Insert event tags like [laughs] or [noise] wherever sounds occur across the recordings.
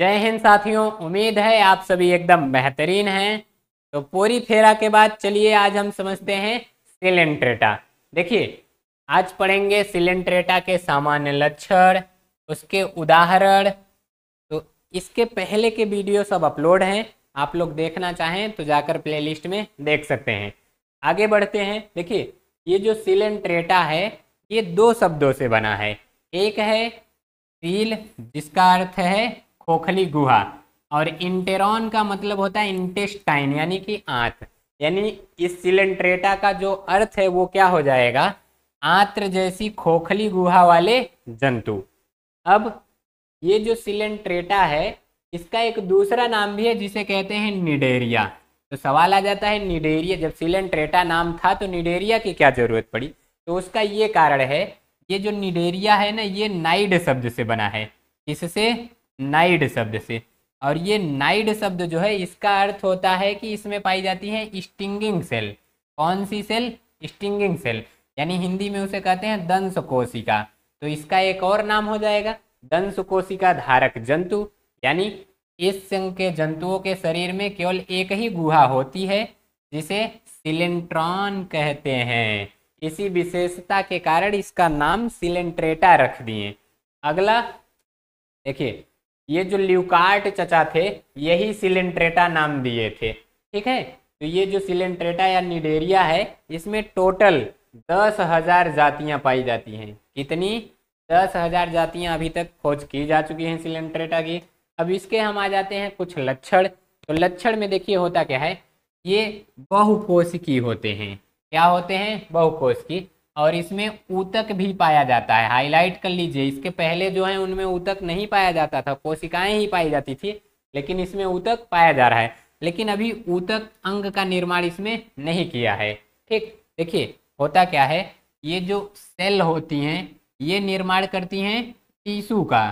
जय हिंद साथियों उम्मीद है आप सभी एकदम बेहतरीन हैं तो पूरी फेरा के बाद चलिए आज हम समझते हैं सिलेंट्रेटा देखिए आज पढ़ेंगे सिलेंट्रेटा के सामान्य लक्षण उसके उदाहरण तो इसके पहले के वीडियो सब अपलोड हैं आप लोग देखना चाहें तो जाकर प्लेलिस्ट में देख सकते हैं आगे बढ़ते हैं देखिए ये जो सिलेंट्रेटा है ये दो शब्दों से बना है एक है सील जिसका अर्थ है खोखली गुहा और इंटेरॉन का मतलब होता है इंटेस्टाइन यानी कि आंत यानी इस सिलेंट्रेटा का जो अर्थ है वो क्या हो जाएगा आंत्र जैसी खोखली गुहा वाले जंतु अब ये जो सिलेंट्रेटा है इसका एक दूसरा नाम भी है जिसे कहते हैं निडेरिया तो सवाल आ जाता है निडेरिया जब सिलेंट्रेटा नाम था तो निडेरिया की क्या जरूरत पड़ी तो उसका ये कारण है ये जो निडेरिया है ना ये नाइड शब्द से बना है इससे नाइड शब्द से और ये नाइड शब्द जो है इसका अर्थ होता है कि इसमें पाई जाती है स्टिंगिंग सेल कौन सी सेल स्टिंगिंग सेल यानी हिंदी में उसे कहते हैं दंश कोशिका तो इसका एक और नाम हो जाएगा दंश कोशिका धारक जंतु यानी इस संघ के जंतुओं के शरीर में केवल एक ही गुहा होती है जिसे सिलेंट्रॉन कहते हैं इसी विशेषता के कारण इसका नाम सिलेंट्रेटा रख दिए अगला देखिए ये जो ल्यूकार्ट चचा थे यही सिलेंट्रेटा नाम दिए थे ठीक है तो ये जो सिलेंट्रेटा या निडेरिया है इसमें टोटल दस हजार जातियां पाई जाती हैं कितनी दस हजार जातियां अभी तक खोज की जा चुकी हैं सिलेंट्रेटा की अब इसके हम आ जाते हैं कुछ लक्षण तो लक्षण में देखिए होता क्या है ये बहुकोश होते हैं क्या होते हैं बहुकोश और इसमें ऊतक भी पाया जाता है हाईलाइट कर लीजिए इसके पहले जो है उनमें ऊतक नहीं पाया जाता था कोशिकाएं ही पाई जाती थी लेकिन इसमें ऊतक पाया जा रहा है लेकिन अभी ऊतक अंग का निर्माण इसमें नहीं किया है ठीक देखिए होता क्या है ये जो सेल होती हैं ये निर्माण करती हैं टीशू का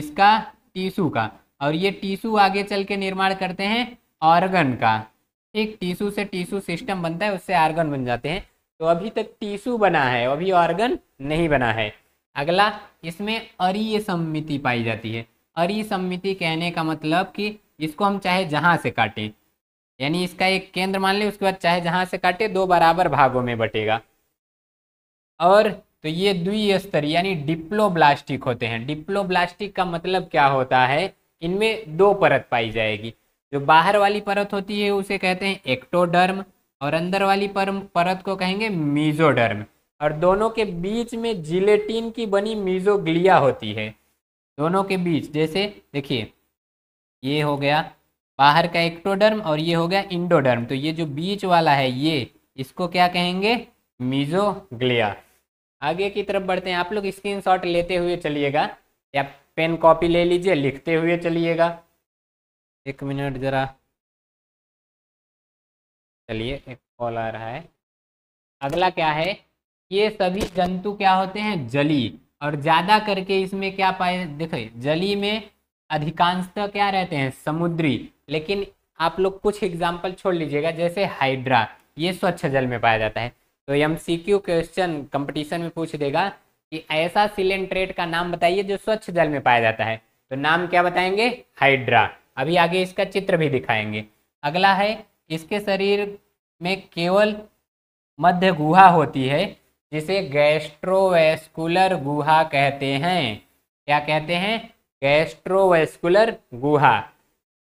इसका टीशू का और ये टीशू आगे चल के निर्माण करते हैं ऑर्गन का ठीक टीशू से टीशू सिस्टम बनता है उससे ऑर्गन बन जाते हैं तो अभी तक टिश्यू बना है अभी ऑर्गन नहीं बना है अगला इसमें अरीय सम्मिति पाई जाती है अरी सम्मिति कहने का मतलब कि इसको हम चाहे जहाँ से काटें यानी इसका एक केंद्र मान लें उसके बाद चाहे जहाँ से काटे दो बराबर भागों में बटेगा और तो ये द्विस्तरीय यानी डिप्लोब्लास्टिक होते हैं डिप्लोब्लास्टिक का मतलब क्या होता है इनमें दो परत पाई जाएगी जो बाहर वाली परत होती है उसे कहते हैं एक्टोडर्म और अंदर वाली पर, परत को कहेंगे मीजोडर्म और दोनों के बीच में जिलेटिन की बनी मीजोग्लिया होती है दोनों के बीच जैसे देखिए ये हो गया बाहर का एक्टोडर्म और ये हो गया इंडोडर्म तो ये जो बीच वाला है ये इसको क्या कहेंगे मीजोग्लिया आगे की तरफ बढ़ते हैं आप लोग स्क्रीनशॉट लेते हुए चलिएगा या पेन कॉपी ले लीजिए लिखते हुए चलिएगा एक मिनट ज़रा चलिए एक कॉल आ रहा है अगला क्या है ये सभी जंतु क्या होते हैं जली और ज़्यादा करके इसमें क्या पाए देखो जली में अधिकांशतः क्या रहते हैं समुद्री लेकिन आप लोग कुछ एग्जाम्पल छोड़ लीजिएगा जैसे हाइड्रा ये स्वच्छ जल में पाया जाता है तो M C Q question competition में पूछ देगा कि ऐसा सिलेंट्रेट का नाम बताइए जो स्वच्छ जल में पाया जाता है तो नाम क्या बताएंगे हाइड्रा अभी आगे इसका चित्र भी दिखाएंगे अगला है इसके शरीर में केवल मध्य गुहा होती है जिसे गैस्ट्रोवेस्कुलर गुहा कहते हैं क्या कहते हैं गैस्ट्रोवेस्कुलर गुहा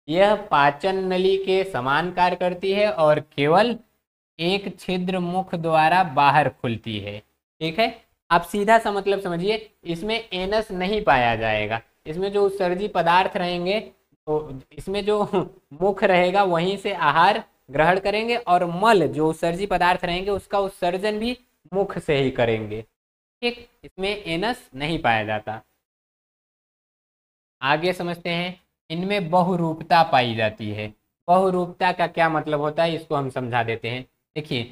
यह पाचन नली के समान कार्य करती है और केवल एक छिद्र मुख द्वारा बाहर खुलती है ठीक है आप सीधा सा मतलब समझिए इसमें एनस नहीं पाया जाएगा इसमें जो उत्सर्जी पदार्थ रहेंगे तो इसमें जो [laughs] मुख रहेगा वहीं से आहार ग्रहण करेंगे और मल जो उत्सर्जी पदार्थ रहेंगे उसका उत्सर्जन भी मुख से ही करेंगे ठीक इसमें एनस नहीं पाया जाता आगे समझते हैं इनमें बहुरूपता पाई जाती है बहुरूपता का क्या मतलब होता है इसको हम समझा देते हैं देखिए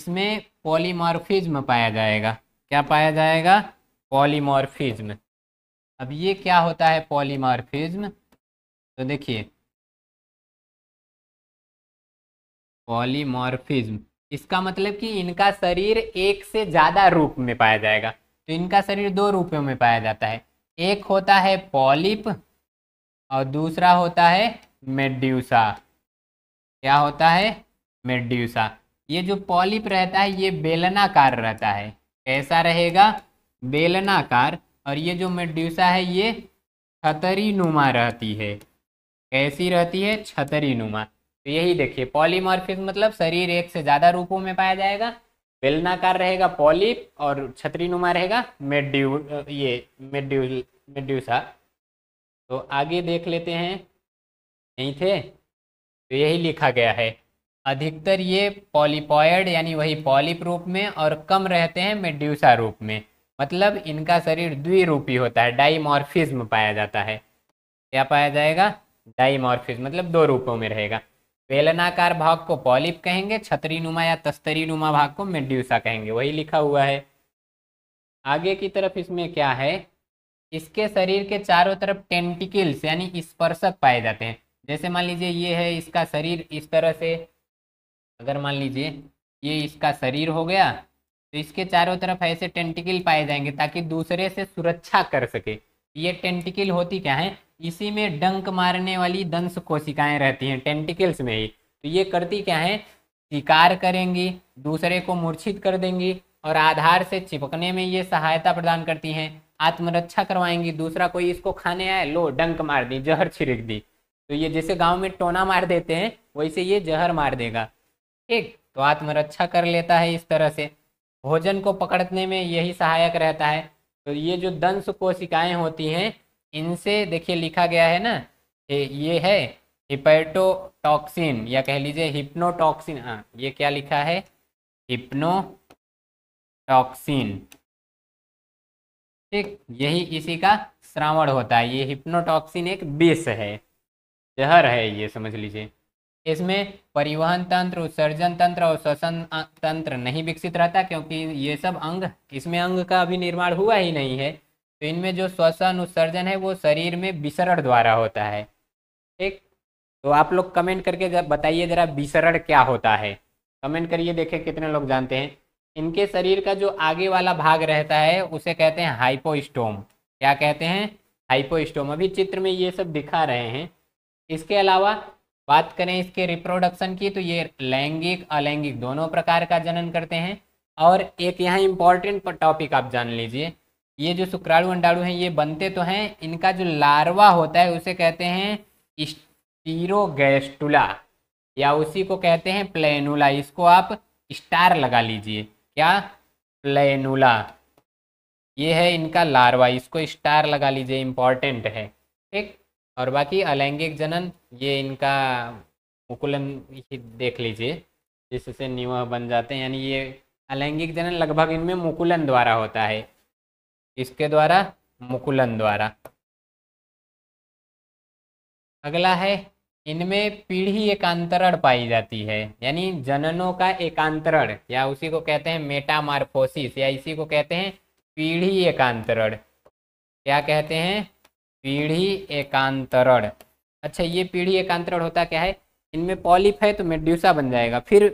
इसमें पॉलीमॉर्फिज्म पाया जाएगा क्या पाया जाएगा पॉलीमॉर्फिज्म अब ये क्या होता है पॉलीमॉर्फिज्म तो देखिए पॉलीमॉर्फिज्म इसका मतलब कि इनका शरीर एक से ज़्यादा रूप में पाया जाएगा तो इनका शरीर दो रूपों में पाया जाता है एक होता है पॉलिप और दूसरा होता है मेड्यूसा क्या होता है मेड्यूसा ये जो पॉलिप रहता है ये बेलनाकार रहता है कैसा रहेगा बेलनाकार और ये जो मेड्यूसा है ये छतरी नुमा रहती है कैसी रहती है छतरी नुमा तो यही देखिए पॉलीमॉर्फिज मतलब शरीर एक से ज्यादा रूपों में पाया जाएगा बेलनाकार रहेगा पॉलिप और नुमा रहेगा मेड्यू ये मेड्यूल मेड्यूसा तो आगे देख लेते हैं यहीं थे तो यही लिखा गया है अधिकतर ये पॉलीपॉयड यानी वही पॉलिप रूप में और कम रहते हैं मेड्यूसा रूप में मतलब इनका शरीर द्विरूपी होता है डाइमॉर्फिज्म पाया जाता है क्या पाया जाएगा डाईमॉर्फिज्म मतलब दो रूपों में रहेगा बेलनाकार भाग को पॉलिप कहेंगे छतरी नुमा या तस्तरी नुमा भाग को मेड्यूसा कहेंगे वही लिखा हुआ है आगे की तरफ इसमें क्या है इसके शरीर के चारों तरफ टेंटिकल्स यानी स्पर्शक पाए जाते हैं जैसे मान लीजिए ये है इसका शरीर इस तरह से अगर मान लीजिए ये इसका शरीर हो गया तो इसके चारों तरफ ऐसे टेंटिकल पाए जाएंगे ताकि दूसरे से सुरक्षा कर सके ये टेंटिकल होती क्या है इसी में डंक मारने वाली दंश कोशिकाएं रहती हैं टेंटिकल्स में ही तो ये करती क्या है शिकार करेंगी दूसरे को मूर्छित कर देंगी और आधार से चिपकने में ये सहायता प्रदान करती हैं आत्मरक्षा करवाएंगी दूसरा कोई इसको खाने आए लो डंक मार दी जहर छिड़क दी तो ये जैसे गांव में टोना मार देते हैं वैसे ये जहर मार देगा ठीक तो आत्मरक्षा कर लेता है इस तरह से भोजन को पकड़ने में यही सहायक रहता है तो ये जो दंश कोशिकाएं होती हैं इनसे देखिए लिखा गया है ना ये है हिपेटोटॉक्सिन या कह लीजिए हिप्नोटॉक्सिन हाँ ये क्या लिखा है हिप्नोटॉक्सिन ठीक यही इसी का श्रावण होता है ये हिप्नोटॉक्सिन एक विष है जहर है ये समझ लीजिए इसमें परिवहन तंत्र उत्सर्जन तंत्र और श्वसन तंत्र नहीं विकसित रहता क्योंकि ये सब अंग इसमें अंग का अभी निर्माण हुआ ही नहीं है तो इनमें जो श्वसन उत्सर्जन है वो शरीर में विसरण द्वारा होता है ठीक तो आप लोग कमेंट करके बताइए जरा विसरण क्या होता है कमेंट करिए देखें कितने लोग जानते हैं इनके शरीर का जो आगे वाला भाग रहता है उसे कहते हैं हाइपोस्टोम क्या कहते हैं हाइपोस्टोम अभी चित्र में ये सब दिखा रहे हैं इसके अलावा बात करें इसके रिप्रोडक्शन की तो ये लैंगिक अलैंगिक दोनों प्रकार का जनन करते हैं और एक यहाँ इम्पॉर्टेंट टॉपिक आप जान लीजिए ये जो शुक्राणु अंडाणु हैं ये बनते तो हैं इनका जो लार्वा होता है उसे कहते हैं स्टीरोगेस्टुला या उसी को कहते हैं प्लेनुला इसको आप स्टार लगा लीजिए क्या प्लेनुला ये है इनका लार्वा इसको स्टार लगा लीजिए इम्पॉर्टेंट है ठीक और बाकी अलैंगिक जनन ये इनका मुकुलन ही देख लीजिए जिससे न्यूह बन जाते हैं यानी ये अलैंगिक जनन लगभग इनमें मुकुलन द्वारा होता है इसके द्वारा मुकुलन द्वारा अगला है इनमें पीढ़ी एकांतरण पाई जाती है यानी जननों का एकांतरण या उसी को कहते हैं मेटामार्फोसिस या इसी को कहते हैं पीढ़ी एकांतरण क्या कहते हैं पीढ़ी एकांतरण अच्छा ये पीढ़ी एकांतरण होता क्या है इनमें पॉलिप है तो मेड्यूसा बन जाएगा फिर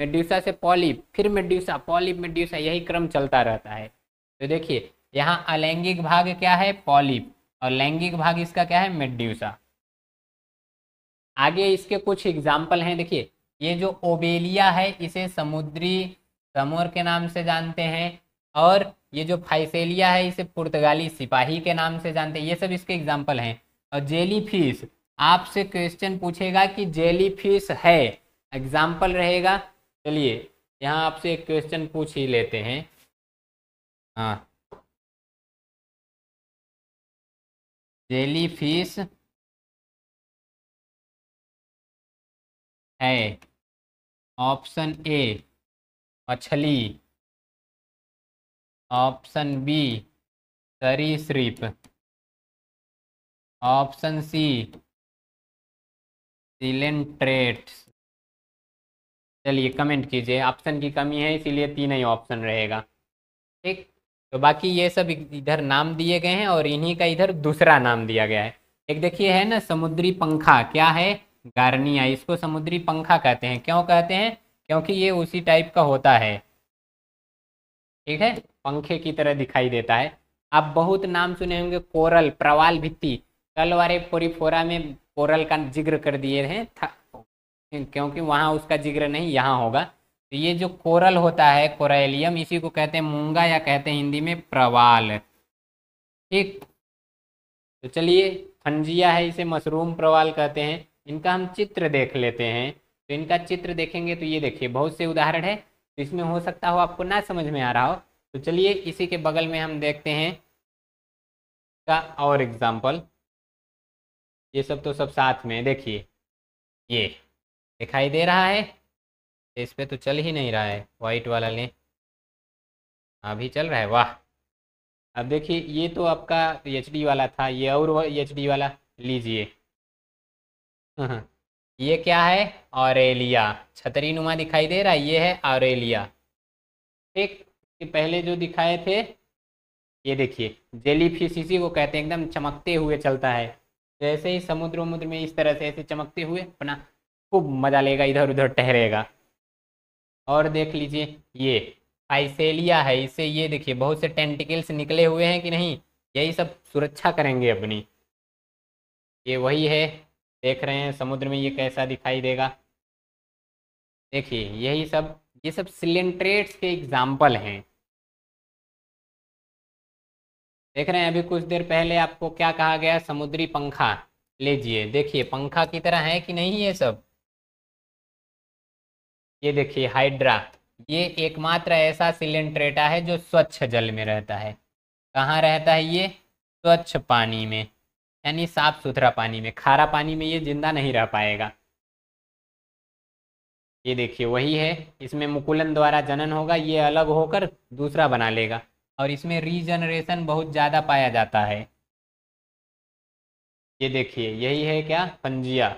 मेड्यूसा से पॉलिप फिर मेड्यूसा पॉलिप मेड्यूसा यही क्रम चलता रहता है तो देखिए यहाँ अलैंगिक भाग क्या है पॉलिप और लैंगिक भाग इसका क्या है मेड्यूसा आगे इसके कुछ एग्जाम्पल हैं देखिए ये जो ओबेलिया है इसे समुद्री समोर के नाम से जानते हैं और ये जो फाइसेलिया है इसे पुर्तगाली सिपाही के नाम से जानते हैं ये सब इसके एग्जाम्पल हैं और जेली फिश आपसे क्वेश्चन पूछेगा कि जेली फिश है एग्जाम्पल रहेगा चलिए यहाँ आपसे एक क्वेश्चन पूछ ही लेते हैं हाँ जेली फिश है ऑप्शन ए मछली ऑप्शन बी सरीसृप ऑप्शन सी सिलेंट्रेट्स चलिए कमेंट कीजिए ऑप्शन की कमी है इसीलिए तीन ही ऑप्शन रहेगा ठीक तो बाकी ये सब इधर नाम दिए गए हैं और इन्हीं का इधर दूसरा नाम दिया गया है एक देखिए है ना समुद्री पंखा क्या है गार्निया इसको समुद्री पंखा कहते हैं क्यों कहते हैं क्योंकि ये उसी टाइप का होता है ठीक है पंखे की तरह दिखाई देता है आप बहुत नाम सुने होंगे कोरल प्रवाल भित्ति कल वाले पोरीफोरा में कोरल का जिक्र कर दिए हैं क्योंकि वहां उसका जिक्र नहीं यहाँ होगा तो ये जो कोरल होता है कोरेलियम इसी को कहते हैं मूंगा या कहते हैं हिंदी में प्रवाल ठीक तो चलिए फंजिया है इसे मशरूम प्रवाल कहते हैं इनका हम चित्र देख लेते हैं तो इनका चित्र देखेंगे तो ये देखिए बहुत से उदाहरण है तो इसमें हो सकता हो आपको ना समझ में आ रहा हो तो चलिए इसी के बगल में हम देखते हैं का और एग्जाम्पल ये सब तो सब साथ में देखिए ये दिखाई दे रहा है इस पर तो चल ही नहीं रहा है वाइट वाला ले अभी चल रहा है वाह अब देखिए ये तो आपका एच वाला था ये और एच वाला लीजिए हम्म, ये क्या है ऑरेलिया छतरी नुमा दिखाई दे रहा है ये है ऑरेलिया ठीक पहले जो दिखाए थे ये देखिए जेली फिश इसी को कहते हैं एकदम चमकते हुए चलता है जैसे ही समुद्र उमुद्र में इस तरह से ऐसे चमकते हुए अपना खूब मजा लेगा इधर उधर टहरेगा और देख लीजिए ये आइसेलिया है इसे ये देखिए बहुत से टेंटिकल्स निकले हुए हैं कि नहीं यही सब सुरक्षा करेंगे अपनी ये वही है देख रहे हैं समुद्र में ये कैसा दिखाई देगा देखिए यही सब ये सब सिलेंट्रेट्स के एग्जाम्पल हैं देख रहे हैं अभी कुछ देर पहले आपको क्या कहा गया समुद्री पंखा लीजिए देखिए पंखा की तरह है कि नहीं ये सब ये देखिए हाइड्रा ये एकमात्र ऐसा सिलेंट्रेटा है जो स्वच्छ जल में रहता है कहाँ रहता है ये स्वच्छ पानी में यानी साफ सुथरा पानी में खारा पानी में ये जिंदा नहीं रह पाएगा ये देखिए वही है इसमें मुकुलन द्वारा जनन होगा ये अलग होकर दूसरा बना लेगा और इसमें रीजनरेशन बहुत ज़्यादा पाया जाता है ये देखिए यही है क्या पंजिया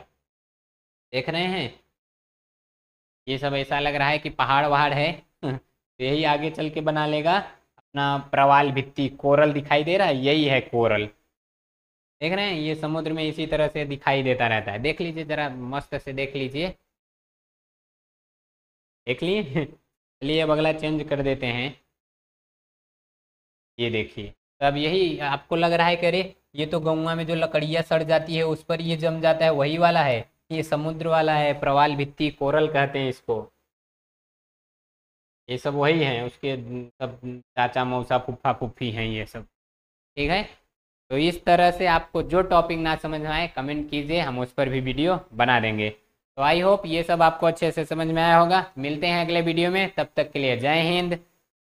देख रहे हैं ये सब ऐसा लग रहा है कि पहाड़ वहाड़ है तो [laughs] यही आगे चल के बना लेगा अपना प्रवाल भित्ति कोरल दिखाई दे रहा है यही है कोरल देख रहे हैं ये समुद्र में इसी तरह से दिखाई देता रहता है देख लीजिए जरा मस्त से देख लीजिए देख लिए [laughs] चलिए अब अगला चेंज कर देते हैं ये देखिए तो अब यही आपको लग रहा है कि अरे ये तो गौवा में जो लकड़ियाँ सड़ जाती है उस पर ये जम जाता है वही वाला है ये समुद्र वाला है प्रवाल भित्ति कोरल कहते हैं इसको ये सब वही हैं उसके सब चाचा मौसा फुफ्फा फुफ्फी हैं ये सब ठीक है तो इस तरह से आपको जो टॉपिक ना समझ में आए कमेंट कीजिए हम उस पर भी वीडियो बना देंगे तो आई होप ये सब आपको अच्छे से समझ में आया होगा मिलते हैं अगले वीडियो में तब तक के लिए जय हिंद